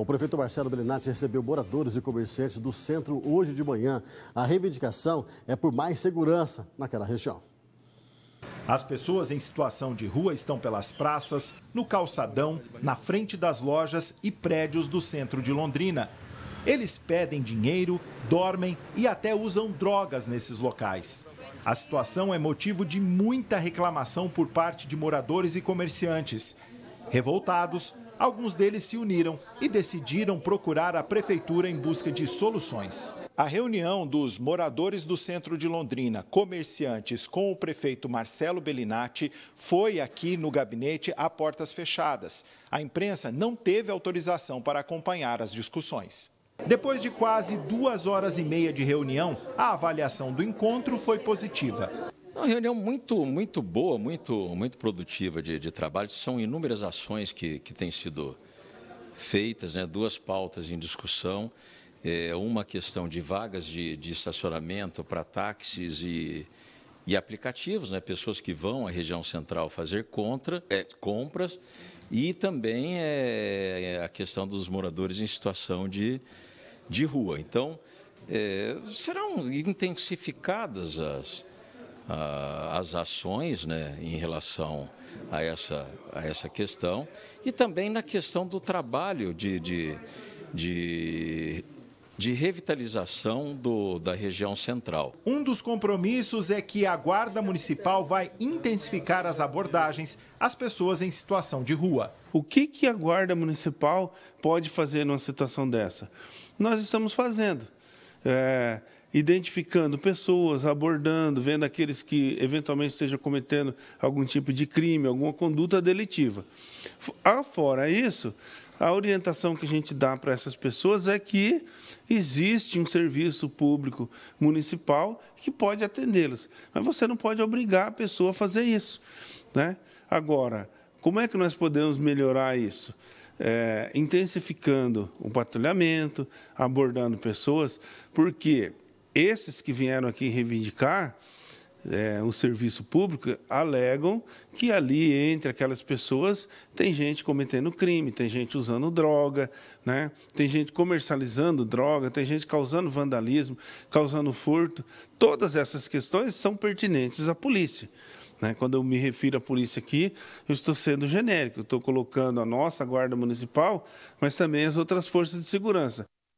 O prefeito Marcelo Belinati recebeu moradores e comerciantes do centro hoje de manhã. A reivindicação é por mais segurança naquela região. As pessoas em situação de rua estão pelas praças, no calçadão, na frente das lojas e prédios do centro de Londrina. Eles pedem dinheiro, dormem e até usam drogas nesses locais. A situação é motivo de muita reclamação por parte de moradores e comerciantes. Revoltados, alguns deles se uniram e decidiram procurar a prefeitura em busca de soluções. A reunião dos moradores do centro de Londrina, comerciantes, com o prefeito Marcelo Bellinati foi aqui no gabinete a portas fechadas. A imprensa não teve autorização para acompanhar as discussões. Depois de quase duas horas e meia de reunião, a avaliação do encontro foi positiva. Uma reunião muito, muito boa, muito, muito produtiva de, de trabalho. São inúmeras ações que, que têm sido feitas, né? duas pautas em discussão. É uma questão de vagas de, de estacionamento para táxis e, e aplicativos, né? pessoas que vão à região central fazer contra, é, compras, e também é, é a questão dos moradores em situação de, de rua. Então, é, serão intensificadas as, ah, as ações né, em relação a essa, a essa questão e também na questão do trabalho de, de, de de revitalização do, da região central. Um dos compromissos é que a Guarda Municipal vai intensificar as abordagens às pessoas em situação de rua. O que, que a Guarda Municipal pode fazer numa situação dessa? Nós estamos fazendo. É, identificando pessoas, abordando, vendo aqueles que eventualmente estejam cometendo algum tipo de crime, alguma conduta delitiva. Ah, fora isso, a orientação que a gente dá para essas pessoas é que existe um serviço público municipal que pode atendê-los, mas você não pode obrigar a pessoa a fazer isso. Né? Agora, como é que nós podemos melhorar isso? É, intensificando o patrulhamento, abordando pessoas, porque esses que vieram aqui reivindicar é, o serviço público alegam que ali entre aquelas pessoas tem gente cometendo crime, tem gente usando droga, né? tem gente comercializando droga, tem gente causando vandalismo, causando furto. Todas essas questões são pertinentes à polícia. Né? Quando eu me refiro à polícia aqui, eu estou sendo genérico, estou colocando a nossa Guarda Municipal, mas também as outras forças de segurança.